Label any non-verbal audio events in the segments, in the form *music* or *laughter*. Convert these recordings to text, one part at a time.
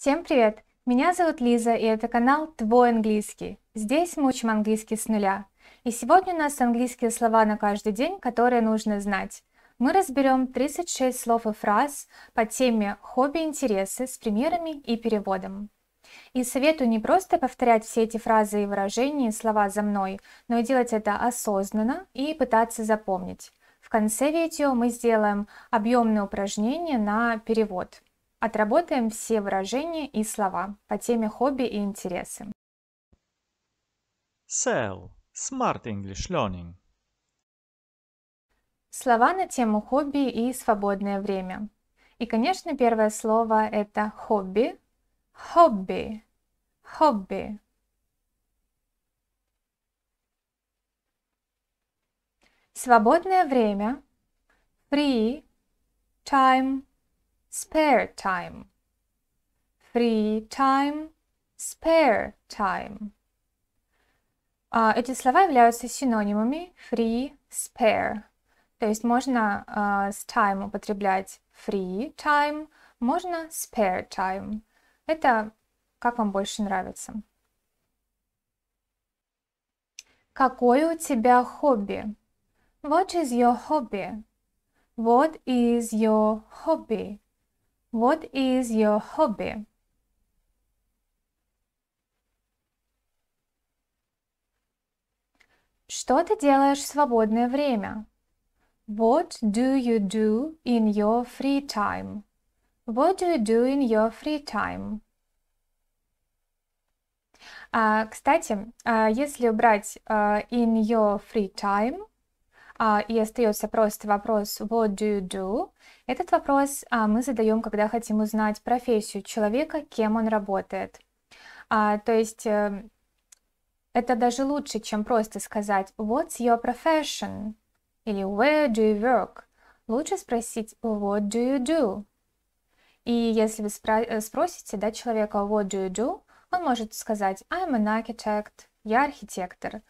Всем привет! Меня зовут Лиза и это канал Твой английский. Здесь мы учим английский с нуля. И сегодня у нас английские слова на каждый день, которые нужно знать. Мы разберем 36 слов и фраз по теме хобби-интересы с примерами и переводом. И советую не просто повторять все эти фразы и выражения и слова за мной, но и делать это осознанно и пытаться запомнить. В конце видео мы сделаем объемное упражнение на перевод. Отработаем все выражения и слова по теме хобби и интересы. Sell. Smart English Learning. Слова на тему хобби и свободное время. И, конечно, первое слово это хобби. Хобби. Хобби. Свободное время. Free time spare time. Free time, spare time. А, эти слова являются синонимами free, spare. То есть можно uh, с time употреблять free time, можно spare time. Это как вам больше нравится. Какое у тебя хобби? What is your hobby? What is your hobby? What is your hobby? Что ты делаешь в свободное время? What do you do in your free time? What do you do in your free time? Uh, кстати, uh, если убрать uh, in your free time, а, и остается просто вопрос what do you do? Этот вопрос а, мы задаем, когда хотим узнать профессию человека, кем он работает. А, то есть э, это даже лучше, чем просто сказать what's your profession или where do you work. Лучше спросить what do you do? И если вы спро- э, спросите да, человека what do you do, он может сказать I'm an architect, я архитектор,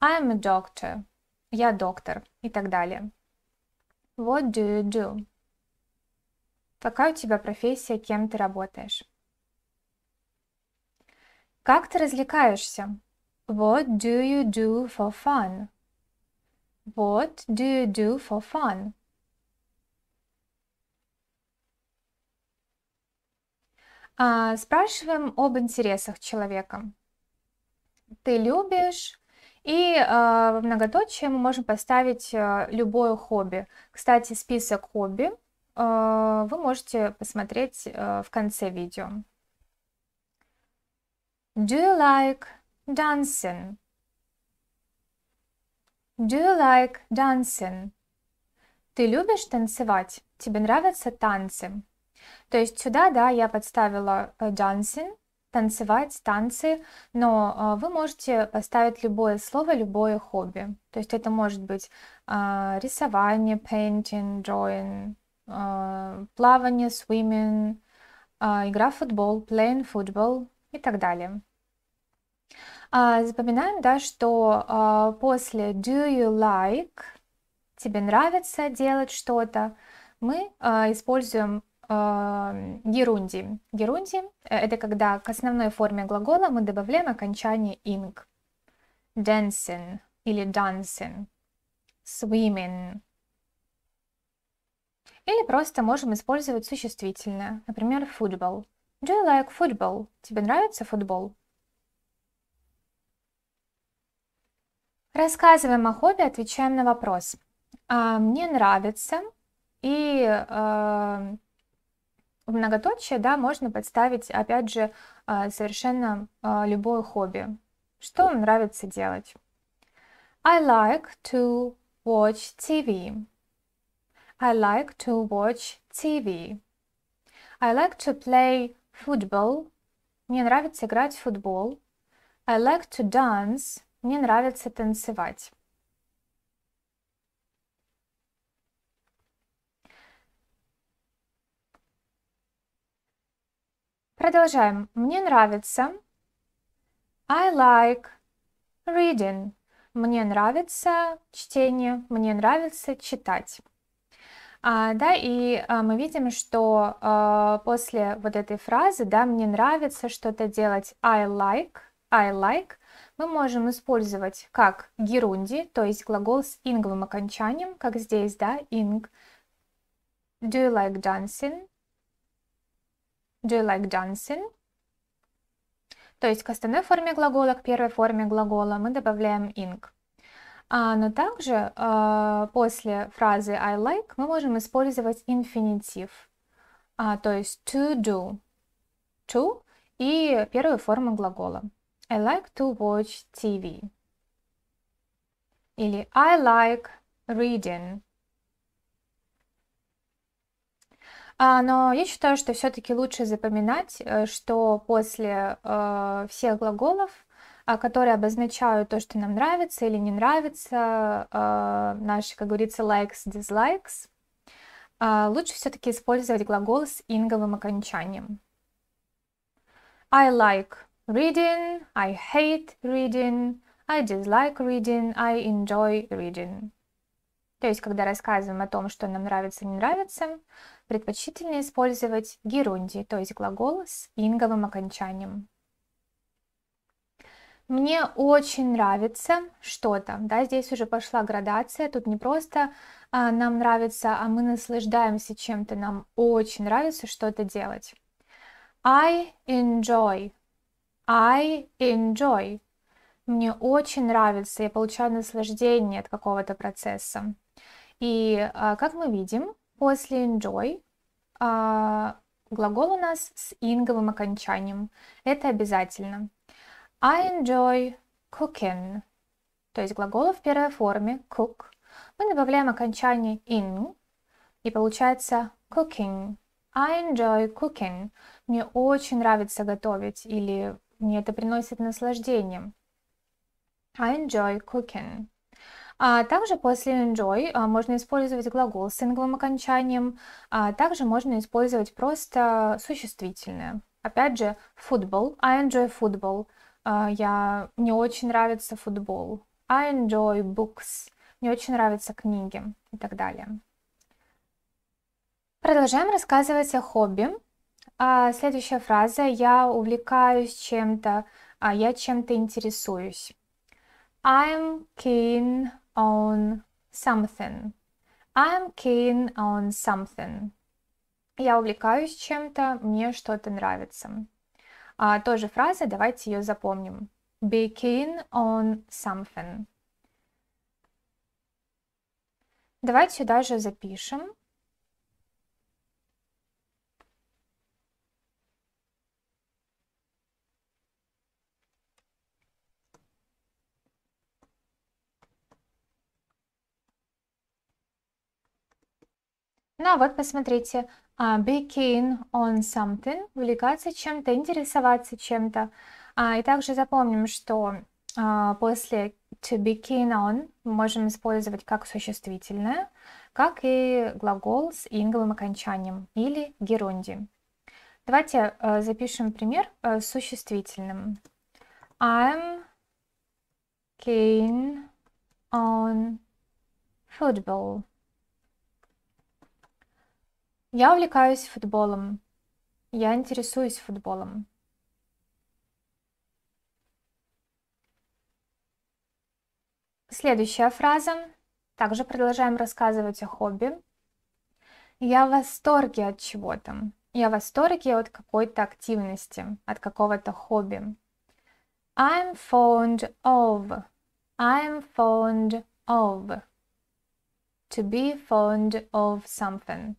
I'm a doctor, я доктор и так далее. What do you do? Какая у тебя профессия, кем ты работаешь? Как ты развлекаешься? What do you do for fun? What do you do for fun? А, спрашиваем об интересах человека. Ты любишь и э, во многоточие мы можем поставить э, любое хобби. Кстати, список хобби э, вы можете посмотреть э, в конце видео. Do you like dancing? Do you like dancing? Ты любишь танцевать? Тебе нравятся танцы? То есть сюда, да, я подставила э, dancing, танцевать, танцы, но а, вы можете поставить любое слово, любое хобби. То есть это может быть а, рисование, painting, drawing, а, плавание, swimming, игра в футбол, playing football и так далее. Запоминаем, да, что после do you like, тебе нравится делать что-то, мы используем Э, герунди. Герунди – э, это когда к основной форме глагола мы добавляем окончание «ing». Dancing или dancing, swimming. Или просто можем использовать существительное, например, football. Do you like football? Тебе нравится футбол? Рассказываем о хобби, отвечаем на вопрос. А, мне нравится и э, многоточие, да, можно подставить, опять же, а, совершенно а, любое хобби. Что вам нравится делать? I like to watch TV. I like to watch TV. I like to play football. Мне нравится играть в футбол. I like to dance. Мне нравится танцевать. Продолжаем. Мне нравится. I like reading. Мне нравится чтение. Мне нравится читать. А, да, и а, мы видим, что а, после вот этой фразы, да, мне нравится что-то делать I like, I like, мы можем использовать как герунди, то есть глагол с инговым окончанием, как здесь, да, ing. Do you like dancing? Do you like dancing? То есть к остальной форме глагола, к первой форме глагола мы добавляем ing. А, но также э, после фразы I like мы можем использовать инфинитив, а, то есть to do, to и первую форму глагола. I like to watch TV. Или I like reading. А, но я считаю, что все-таки лучше запоминать, э, что после э, всех глаголов, а, которые обозначают то, что нам нравится или не нравится, а, наши, как говорится, likes, dislikes, лучше все-таки использовать глагол с инговым окончанием. I like reading, I hate reading, I dislike reading, I enjoy reading. То есть, когда рассказываем о том, что нам нравится, не нравится, предпочтительно использовать герундий, то есть глагол с инговым окончанием. Мне очень нравится что-то, да, здесь уже пошла градация, тут не просто а, нам нравится, а мы наслаждаемся чем-то, нам очень нравится что-то делать. I enjoy, I enjoy, мне очень нравится, я получаю наслаждение от какого-то процесса. И а, как мы видим, После enjoy а, глагол у нас с инговым окончанием. Это обязательно. I enjoy cooking. То есть глагол в первой форме cook. Мы добавляем окончание in, и получается cooking. I enjoy cooking. Мне очень нравится готовить, или мне это приносит наслаждение. I enjoy cooking. А также после enjoy а, можно использовать глагол с сингловым окончанием, а также можно использовать просто существительное. Опять же, футбол. I enjoy football. А, я, мне очень нравится футбол. I enjoy books. Мне очень нравятся книги и так далее. Продолжаем рассказывать о хобби. А, следующая фраза «Я увлекаюсь чем-то», «Я чем-то интересуюсь». I'm keen on something. I'm keen on something. Я увлекаюсь чем-то, мне что-то нравится. А, тоже фраза, давайте ее запомним. Be keen on something. Давайте сюда же запишем Ну а вот, посмотрите, а, be keen on something, увлекаться чем-то, интересоваться чем-то. А, и также запомним, что после to be keen on мы можем использовать как существительное, как и глагол с инговым окончанием или герунди. Давайте э, запишем пример э, с существительным. I'm keen on football. Я увлекаюсь футболом. Я интересуюсь футболом. Следующая фраза. Также продолжаем рассказывать о хобби. Я в восторге от чего-то. Я в восторге от какой-то активности, от какого-то хобби. I'm fond of. I'm fond of. To be fond of something.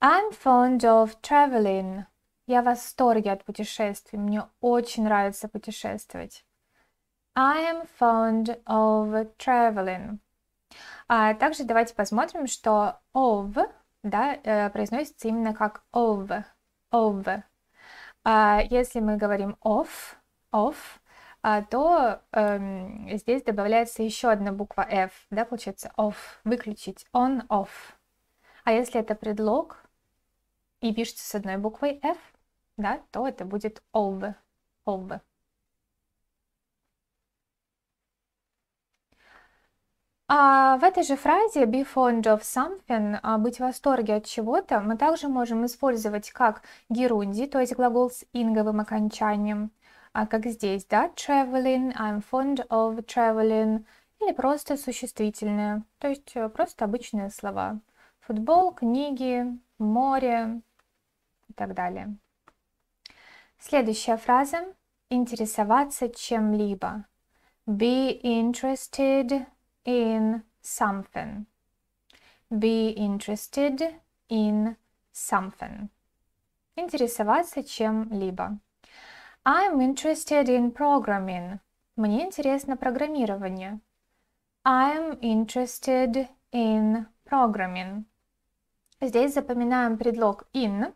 I'm fond of traveling. Я в восторге от путешествий. Мне очень нравится путешествовать. I am fond of traveling. А также давайте посмотрим, что of да, э, произносится именно как of. of. А если мы говорим of, of, а, то эм, здесь добавляется еще одна буква F, да, получается off, выключить, on, off. А если это предлог, и пишется с одной буквой F, да, то это будет over, over. А в этой же фразе be fond of something, а, быть в восторге от чего-то, мы также можем использовать как герунди, то есть глагол с инговым окончанием, а как здесь, да, traveling, I'm fond of traveling, или просто существительное, то есть э, просто обычные слова. Футбол, книги, море, и так далее. Следующая фраза. Интересоваться чем-либо. Be interested in something. Be interested in something. Интересоваться чем-либо. I'm interested in programming. Мне интересно программирование. I'm interested in programming. Здесь запоминаем предлог in,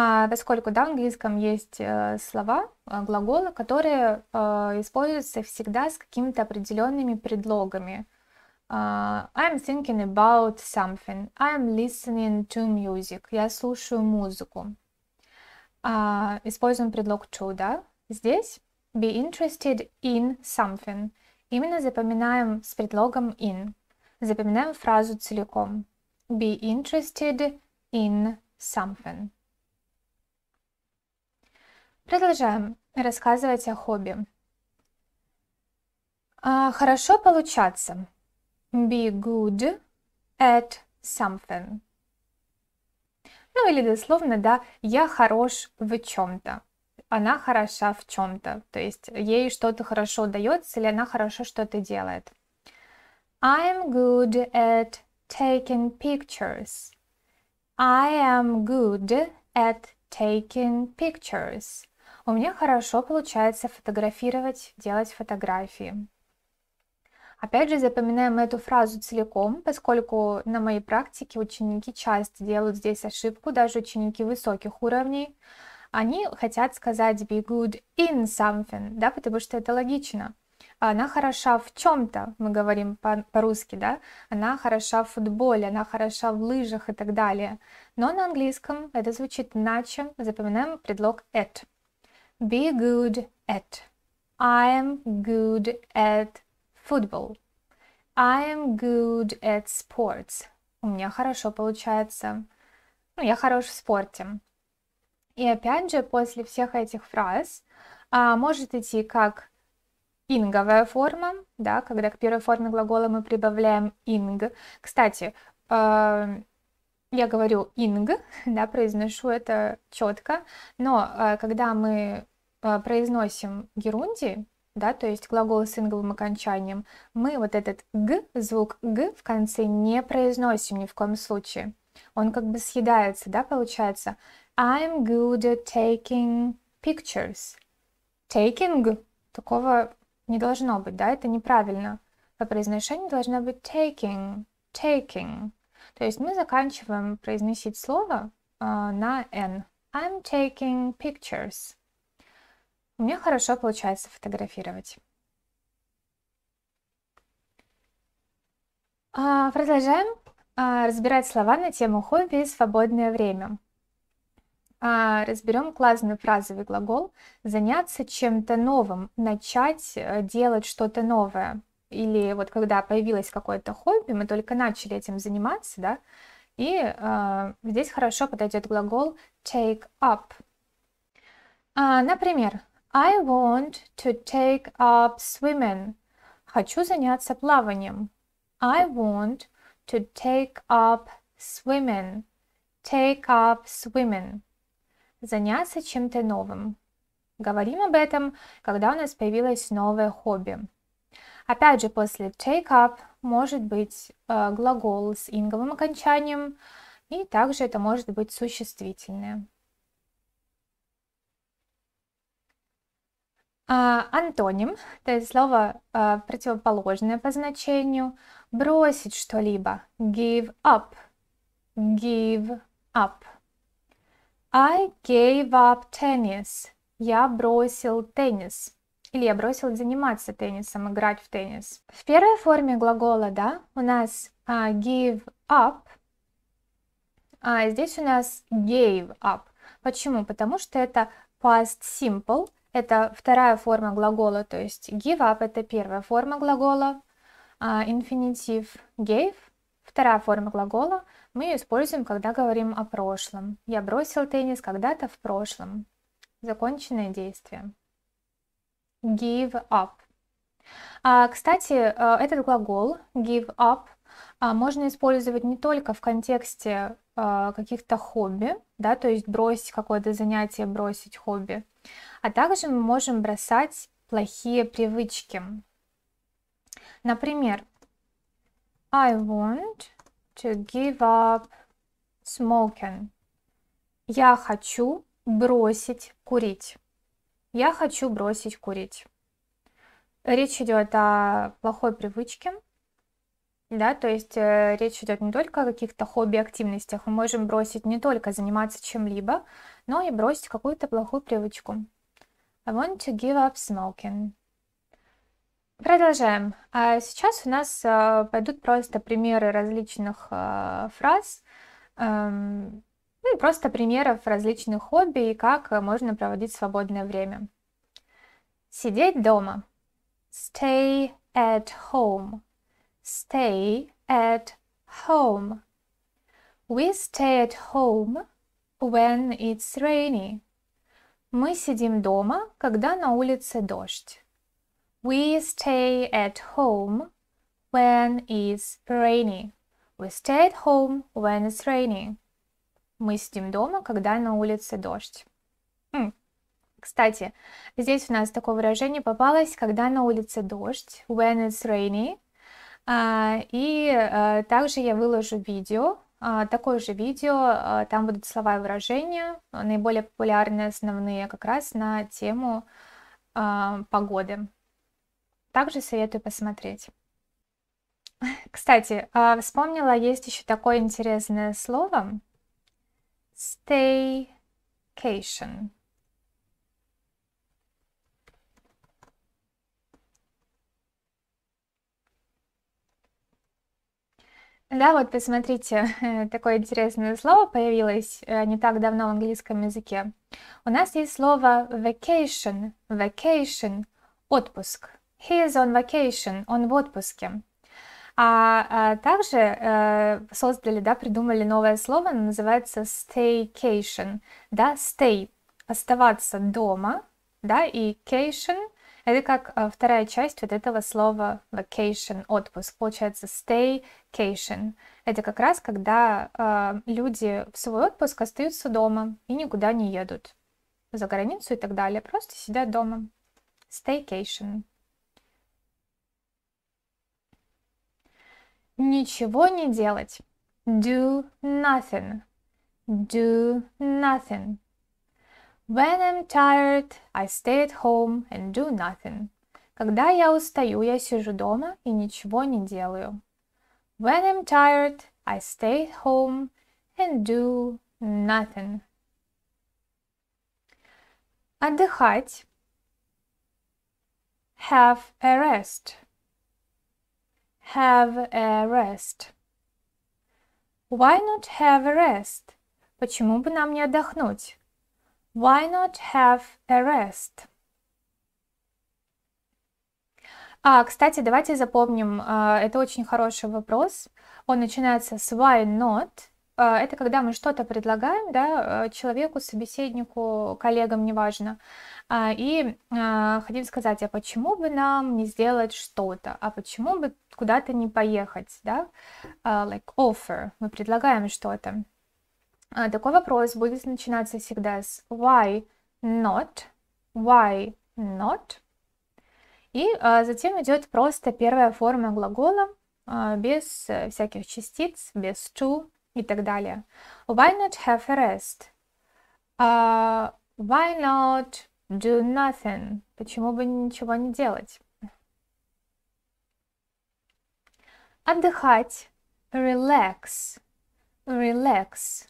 а, поскольку да, в английском есть э, слова, а, глаголы, которые а, используются всегда с какими-то определенными предлогами. I'm thinking about something. I'm listening to music. Я слушаю музыку. Используем предлог to, да? Здесь be interested in something. Именно запоминаем с предлогом in. Запоминаем фразу целиком. Be interested in something. Продолжаем рассказывать о хобби. А, хорошо получаться. Be good at something. Ну или дословно, да, я хорош в чем-то. Она хороша в чем-то. То есть ей что-то хорошо дается или она хорошо что-то делает. I'm good at taking pictures. I am good at taking pictures. У меня хорошо получается фотографировать, делать фотографии. Опять же, запоминаем эту фразу целиком, поскольку на моей практике ученики часто делают здесь ошибку, даже ученики высоких уровней. Они хотят сказать be good in something, да, потому что это логично. Она хороша в чем-то, мы говорим по-русски, по да, она хороша в футболе, она хороша в лыжах и так далее. Но на английском это звучит иначе, запоминаем предлог at. Be good at. I am good at football. I am good at sports. У меня хорошо получается. Ну, я хорош в спорте. И опять же, после всех этих фраз а, может идти как инговая форма, да, когда к первой форме глагола мы прибавляем ing. Кстати, э, я говорю инг, *laughs* да, произношу это четко, но э, когда мы э, произносим герунди, да, то есть глаголы с инговым окончанием, мы вот этот г, звук г в конце не произносим ни в коем случае. Он как бы съедается, да, получается. I'm good at taking pictures. Taking такого не должно быть, да, это неправильно. По произношению должно быть taking, taking. То есть мы заканчиваем произносить слово э, на N. I'm taking pictures. У меня хорошо получается фотографировать. А, продолжаем а, разбирать слова на тему хобби и свободное время. А, разберем классный фразовый глагол «заняться чем-то новым», «начать э, делать что-то новое» или вот когда появилось какое-то хобби, мы только начали этим заниматься, да, и э, здесь хорошо подойдет глагол take up. А, например, I want to take up swimming. Хочу заняться плаванием. I want to take up swimming. Take up swimming. Заняться чем-то новым. Говорим об этом, когда у нас появилось новое хобби. Опять же, после take up может быть э, глагол с инговым окончанием, и также это может быть существительное. А, антоним, то есть слово э, противоположное по значению, бросить что-либо, give up, give up. I gave up tennis, я бросил теннис. Или я бросил заниматься теннисом, играть в теннис. В первой форме глагола да у нас uh, give up. А здесь у нас gave up. Почему? Потому что это past simple. Это вторая форма глагола, то есть give up это первая форма глагола. Uh, а, инфинитив gave Вторая форма глагола мы ее используем, когда говорим о прошлом. Я бросил теннис когда-то в прошлом. Законченное действие give up. А, кстати, э, этот глагол give up а, можно использовать не только в контексте э, каких-то хобби, да, то есть бросить какое-то занятие, бросить хобби, а также мы можем бросать плохие привычки. Например, I want to give up smoking. Я хочу бросить курить. Я хочу бросить курить. Речь идет о плохой привычке, да, то есть э, речь идет не только о каких-то хобби-активностях, мы можем бросить не только заниматься чем-либо, но и бросить какую-то плохую привычку. I want to give up smoking. Продолжаем. А сейчас у нас э, пойдут просто примеры различных э, фраз. Эм, ну просто примеров различных хобби и как э, можно проводить свободное время. Сидеть дома. Stay at home. Stay at home. We stay at home when it's rainy. Мы сидим дома, когда на улице дождь. We stay at home when it's rainy. We stay at home when it's raining мы сидим дома, когда на улице дождь. М. Хм. Кстати, здесь у нас такое выражение попалось, когда на улице дождь, when it's rainy. А, и а, также я выложу видео, а, такое же видео, а, там будут слова и выражения, а, наиболее популярные, основные как раз на тему а, погоды. Также советую посмотреть. Кстати, вспомнила, есть еще такое интересное слово staycation. Да, вот посмотрите, *laughs* такое интересное слово появилось э, не так давно в английском языке. У нас есть слово vacation, vacation, отпуск. He is on vacation, он в отпуске. А, а также э, создали, да, придумали новое слово, оно называется staycation, да, stay, оставаться дома, да, и cation – это как э, вторая часть вот этого слова vacation, отпуск, получается staycation. Это как раз, когда э, люди в свой отпуск остаются дома и никуда не едут за границу и так далее, просто сидят дома. Staycation. ничего не делать. Do nothing. Do nothing. When I'm tired, I stay at home and do nothing. Когда я устаю, я сижу дома и ничего не делаю. When I'm tired, I stay at home and do nothing. Отдыхать. Have a rest have a rest? Why not have a rest? Почему бы нам не отдохнуть? Why not have a rest? А, кстати, давайте запомним, а, это очень хороший вопрос. Он начинается с why not – а, это когда мы что-то предлагаем да, э, человеку, собеседнику, коллегам, неважно, а, и а, хотим сказать, а почему бы нам не сделать что-то, а почему бы куда-то не поехать, да, like offer, мы предлагаем что-то. Такой вопрос будет начинаться всегда с why not, why not, и затем идет просто первая форма глагола без э, всяких частиц, без to, и так далее. Why not have a rest? Uh, why not do nothing? Почему бы ничего не делать? Отдыхать. Relax. Relax.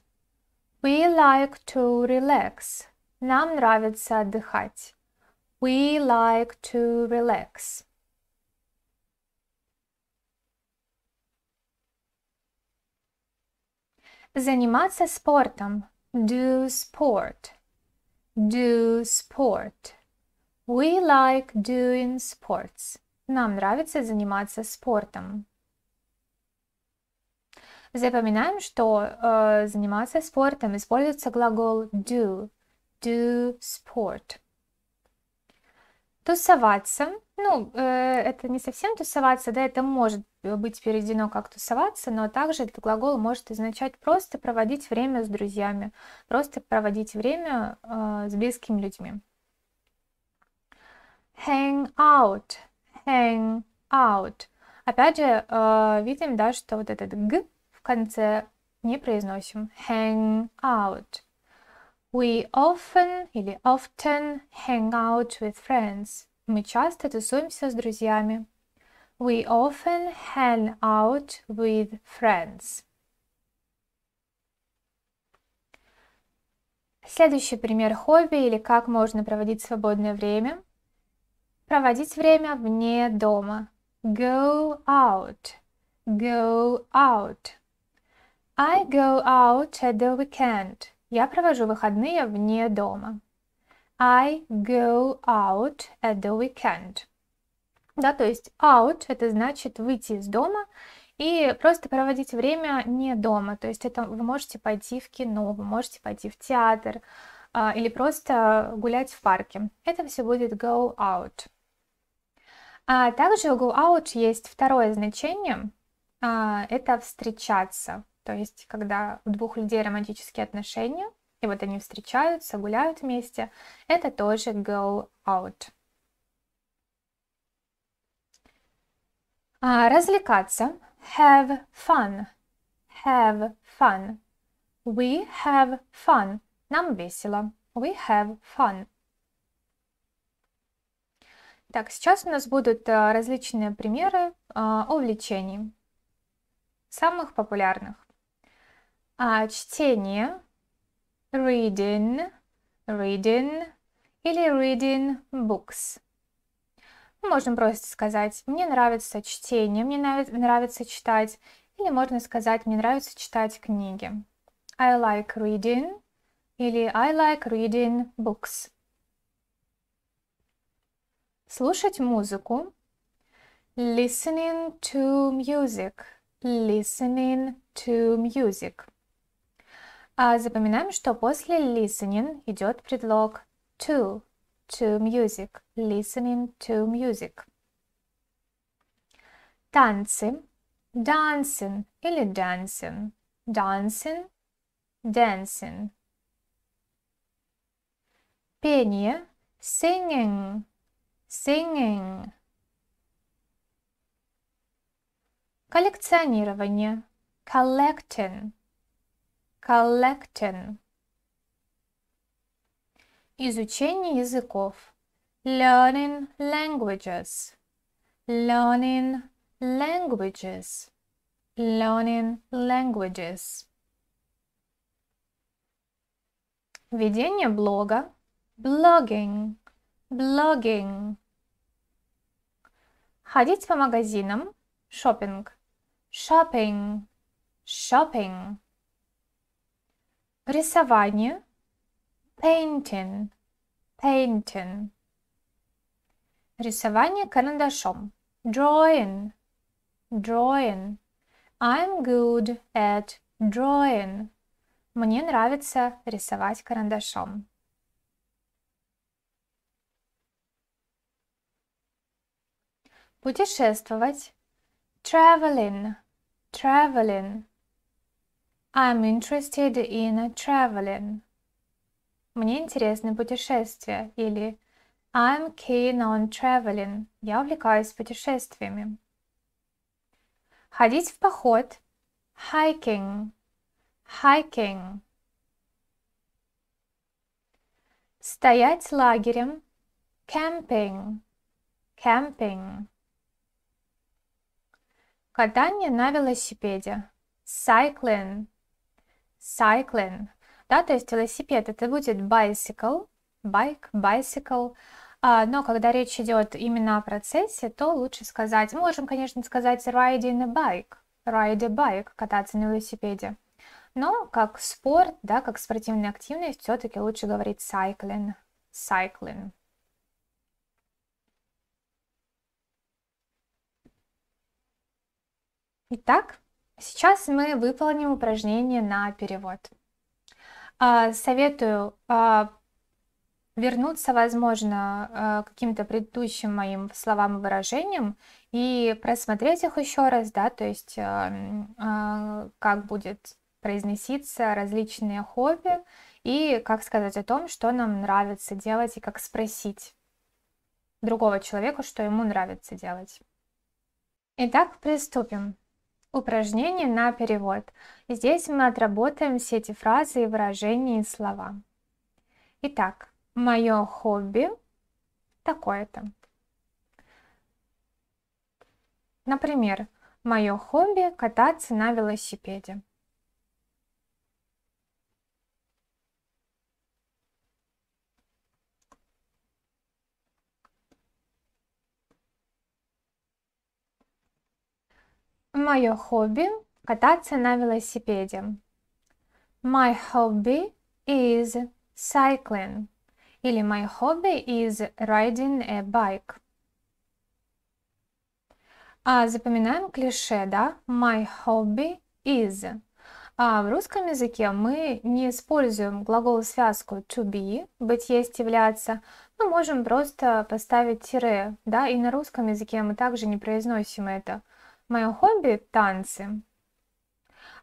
We like to relax. Нам нравится отдыхать. We like to relax. Заниматься спортом. Do sport. Do sport. We like doing sports. Нам нравится заниматься спортом. Запоминаем, что э, заниматься спортом используется глагол do. Do sport. Тусоваться. Ну, э, это не совсем тусоваться, да, это может быть переведено как «тусоваться», но также этот глагол может означать просто проводить время с друзьями, просто проводить время э, с близкими людьми. Hang out, hang out. Опять же, э, видим, да, что вот этот «г» в конце не произносим. Hang out. We often или often hang out with friends. Мы часто тусуемся с друзьями. We often hang out with friends. Следующий пример хобби или как можно проводить свободное время. Проводить время вне дома. Go out. Go out. I go out at the weekend. Я провожу выходные вне дома. I go out at the weekend да, то есть out это значит выйти из дома и просто проводить время не дома, то есть это вы можете пойти в кино, вы можете пойти в театр а, или просто гулять в парке. Это все будет go out. А также у go out есть второе значение, а, это встречаться, то есть когда у двух людей романтические отношения, и вот они встречаются, гуляют вместе, это тоже go out. А, развлекаться. Have fun. Have fun. We have fun. Нам весело. We have fun. Так, сейчас у нас будут э, различные примеры э, увлечений, самых популярных. А Чтение, reading, reading или reading books. Можно просто сказать, мне нравится чтение, мне нравится читать. Или можно сказать, мне нравится читать книги. I like reading. Или I like reading books. Слушать музыку. Listening to music. Listening to music. А запоминаем, что после listening идет предлог to. to music, listening to music. Танцы, dancing или dancing, dancing, dancing. Пение, singing, singing. Коллекционирование, collecting, collecting. Изучение языков. Learning languages. Learning languages. Learning languages. Ведение блога. Blogging. Blogging. Ходить по магазинам. Shopping. Shopping. Shopping. Рисование painting, painting. Рисование карандашом. Drawing, drawing. I'm good at drawing. Мне нравится рисовать карандашом. Путешествовать. Traveling, traveling. I'm interested in traveling. Мне интересны путешествия или I'm keen on traveling. Я увлекаюсь путешествиями. Ходить в поход. Hiking. Hiking. Стоять лагерем. Camping. Camping. Катание на велосипеде. Cycling. Cycling да, то есть велосипед это будет bicycle, bike, bicycle, а, но когда речь идет именно о процессе, то лучше сказать, мы можем, конечно, сказать riding a bike, ride a bike, кататься на велосипеде. Но как спорт, да, как спортивная активность, все-таки лучше говорить cycling, cycling. Итак, сейчас мы выполним упражнение на перевод. А, советую а, вернуться, возможно, а, к каким-то предыдущим моим словам и выражениям и просмотреть их еще раз, да, то есть как будет произноситься различные хобби и как сказать о том, что нам нравится делать и как спросить другого человека, что ему нравится делать. Итак, приступим. Упражнение на перевод. здесь мы отработаем все эти фразы и выражения и слова. Итак, мое хобби такое-то. Например, мое хобби кататься на велосипеде. Мое хобби – кататься на велосипеде. My hobby is cycling. Или my hobby is riding a bike. А запоминаем клише, да? My hobby is. А в русском языке мы не используем глагол-связку to be, быть, есть, являться. Мы можем просто поставить тире, да, и на русском языке мы также не произносим это – Мое хобби – танцы.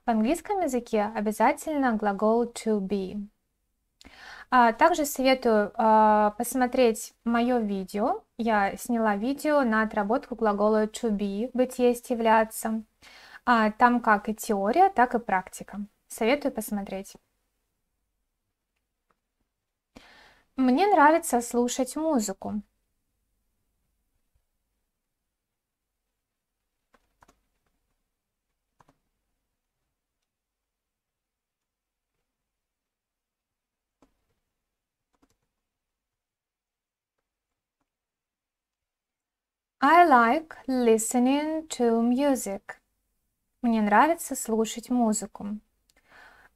В английском языке обязательно глагол to be. А, также советую а, посмотреть мое видео. Я сняла видео на отработку глагола to be, быть, есть, являться. А, там как и теория, так и практика. Советую посмотреть. Мне нравится слушать музыку. I like listening to music. Мне нравится слушать музыку.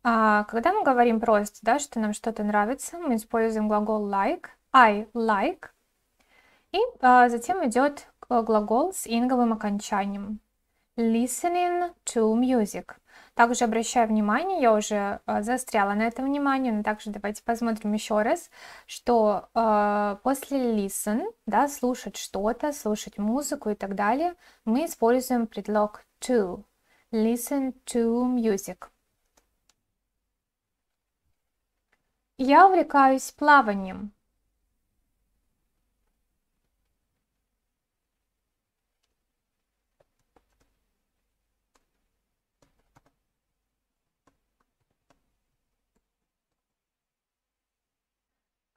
А когда мы говорим просто, да, что нам что-то нравится, мы используем глагол like, I like, и а, затем идет э, глагол с инговым окончанием listening to music. Также обращаю внимание, я уже э, застряла на этом внимание, но также давайте посмотрим еще раз, что э, после listen, да, слушать что-то, слушать музыку и так далее, мы используем предлог to, listen to music. Я увлекаюсь плаванием.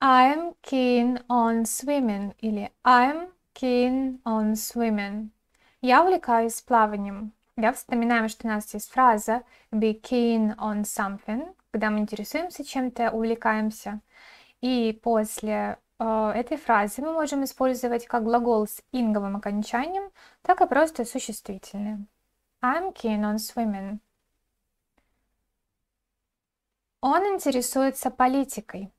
I am keen on swimming или I am keen on swimming. Я увлекаюсь плаванием. Да, вспоминаем, что у нас есть фраза be keen on something, когда мы интересуемся чем-то, увлекаемся. И после э, этой фразы мы можем использовать как глагол с инговым окончанием, так и просто существительное. I'm keen on swimming. Он интересуется политикой.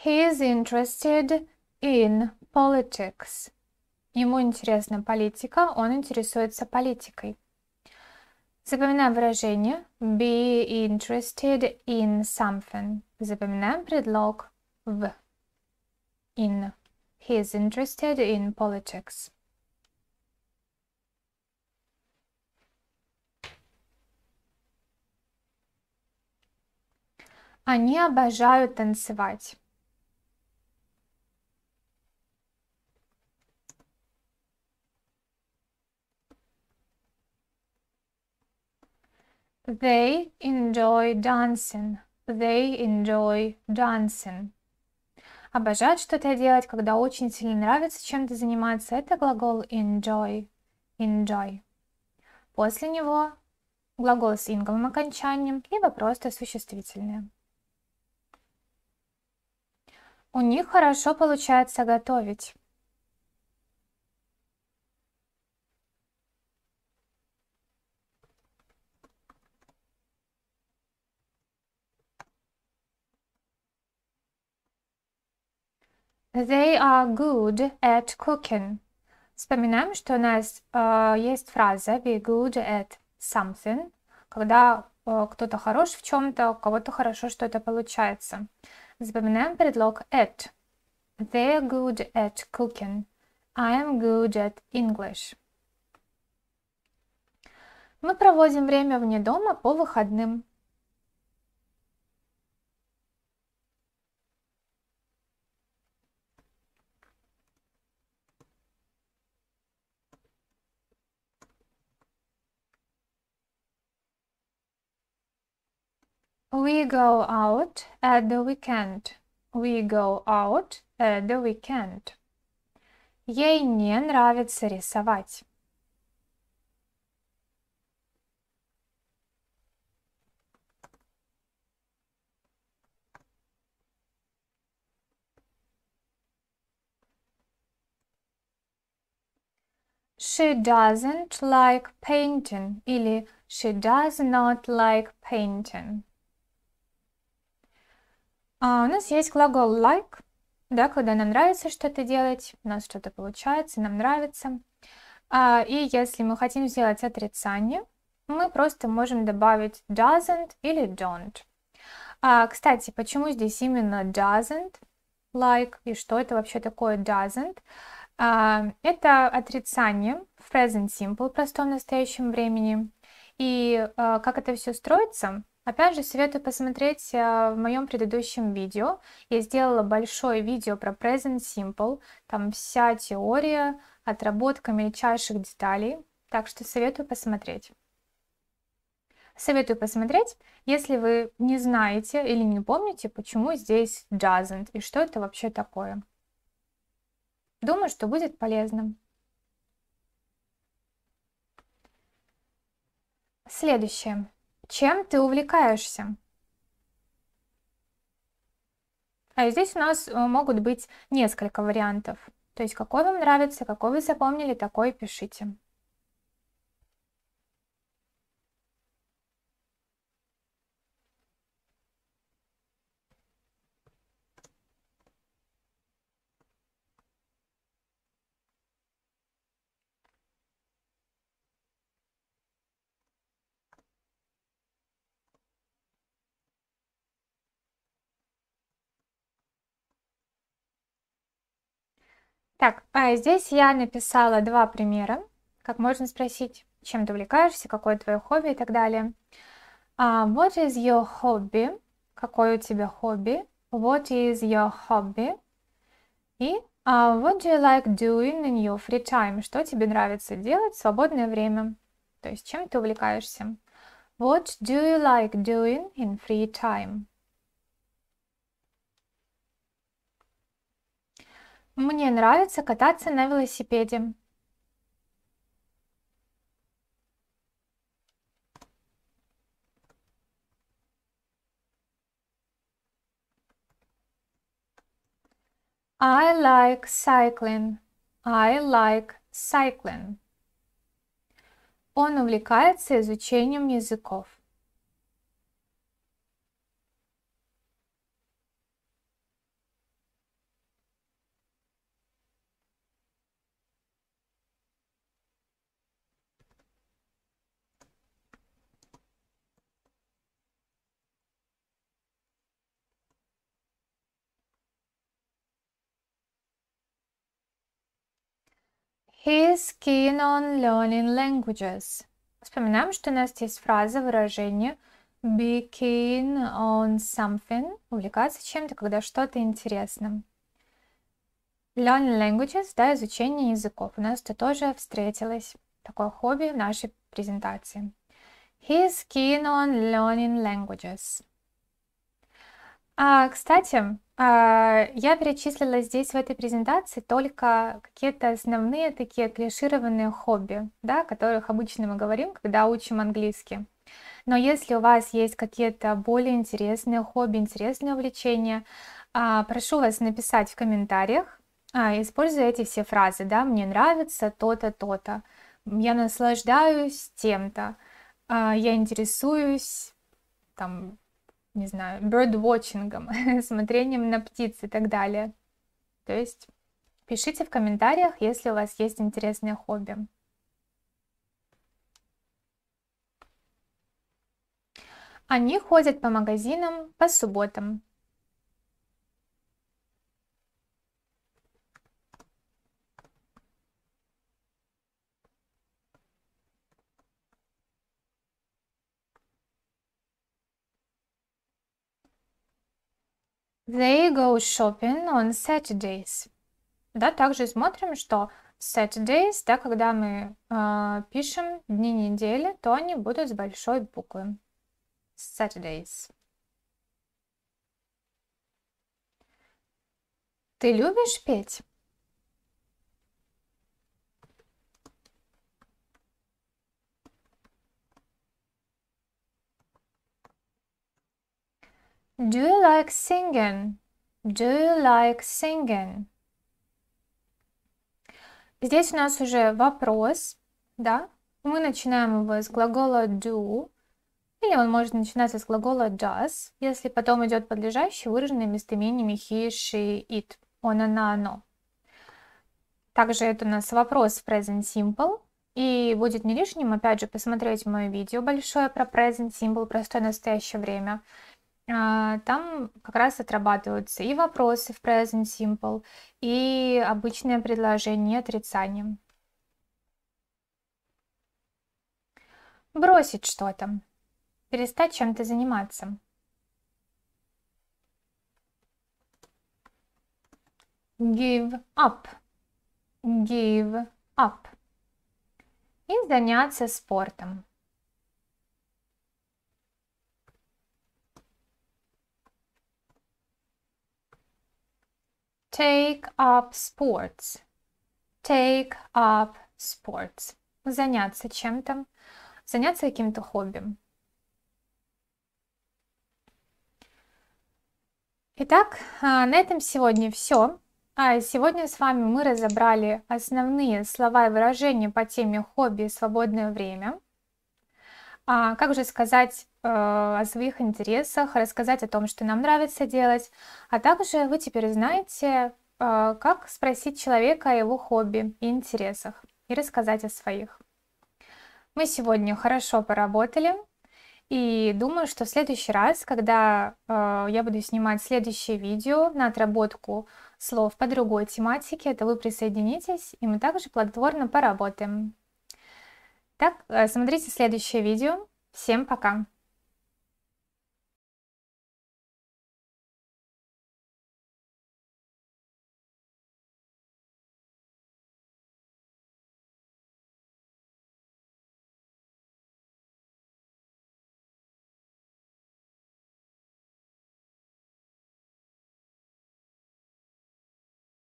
He is interested in politics. Ему интересна политика, он интересуется политикой. Запоминаем выражение be interested in something. Запоминаем предлог в in. He is interested in politics. Они обожают танцевать. They enjoy dancing. They enjoy dancing. Обожать что-то делать, когда очень сильно нравится чем-то заниматься, это глагол enjoy. Enjoy. После него глагол с инговым окончанием, либо просто существительное. У них хорошо получается готовить. They are good at cooking. Вспоминаем, что у нас э, есть фраза be good at something, когда э, кто-то хорош в чем-то, у кого-то хорошо что-то получается. Запоминаем предлог at. They are good at cooking. I am good at English. Мы проводим время вне дома по выходным. We go out at the weekend. We go out at the weekend. Ей не нравится рисовать. She doesn't like painting или she does not like painting. А у нас есть глагол like, да, когда нам нравится что-то делать, у нас что-то получается, нам нравится. А, и если мы хотим сделать отрицание, мы просто можем добавить doesn't или don't. А, кстати, почему здесь именно doesn't like и что это вообще такое doesn't? А, это отрицание в present simple, простом настоящем времени. И а, как это все строится? Опять же, советую посмотреть а, в моем предыдущем видео. Я сделала большое видео про Present Simple. Там вся теория, отработка мельчайших деталей. Так что советую посмотреть. Советую посмотреть, если вы не знаете или не помните, почему здесь doesn't и что это вообще такое. Думаю, что будет полезно. Следующее. Чем ты увлекаешься? А здесь у нас э, могут быть несколько вариантов. То есть какой вам нравится, какой вы запомнили, такой пишите. Так, а здесь я написала два примера, как можно спросить, чем ты увлекаешься, какое твое хобби и так далее. Uh, what is your hobby? Какое у тебя хобби? What is your hobby? И uh, what do you like doing in your free time? Что тебе нравится делать в свободное время? То есть чем ты увлекаешься? What do you like doing in free time? Мне нравится кататься на велосипеде. I like cycling. I like cycling. Он увлекается изучением языков. He's keen on learning languages. Вспоминаем, что у нас есть фраза, выражение be keen on something, увлекаться чем-то, когда что-то интересно. Learning languages, да, изучение языков. У нас это тоже встретилось, такое хобби в нашей презентации. He's keen on learning languages. А, кстати, а, я перечислила здесь в этой презентации только какие-то основные такие клишированные хобби, да, о которых обычно мы говорим, когда учим английский. Но если у вас есть какие-то более интересные хобби, интересные увлечения, а, прошу вас написать в комментариях, а, используя эти все фразы, да, мне нравится то-то, то-то, я наслаждаюсь тем-то, я интересуюсь там не знаю, бёрдвотчингом, *laughs* смотрением на птиц и так далее. То есть пишите в комментариях, если у вас есть интересное хобби. Они ходят по магазинам по субботам. They go shopping on Saturdays. Да, также смотрим, что Saturdays, да, когда мы э, пишем дни недели, то они будут с большой буквы. Saturdays. Ты любишь петь? Do you like singing? Do you like singing? Здесь у нас уже вопрос, да? Мы начинаем его с глагола do, или он может начинаться с глагола does, если потом идет подлежащий, выраженный местоимениями he, she, it, он, она, оно. Также это у нас вопрос в present simple. И будет не лишним, опять же, посмотреть мое видео большое про present simple, простое настоящее время – а, там как раз отрабатываются и вопросы в Present Simple, и обычное предложение отрицания. Бросить что-то. Перестать чем-то заниматься. Give up. Give up. И заняться спортом. Take up sports. Take up sports. Заняться чем-то. Заняться каким-то хобби. Итак, а, на этом сегодня все. А сегодня с вами мы разобрали основные слова и выражения по теме хобби и свободное время. А как же сказать э, о своих интересах, рассказать о том, что нам нравится делать, а также вы теперь знаете, э, как спросить человека о его хобби и интересах и рассказать о своих. Мы сегодня хорошо поработали, и думаю, что в следующий раз, когда э, я буду снимать следующее видео на отработку слов по другой тематике, то вы присоединитесь, и мы также плодотворно поработаем. Так, э, смотрите следующее видео. Всем пока!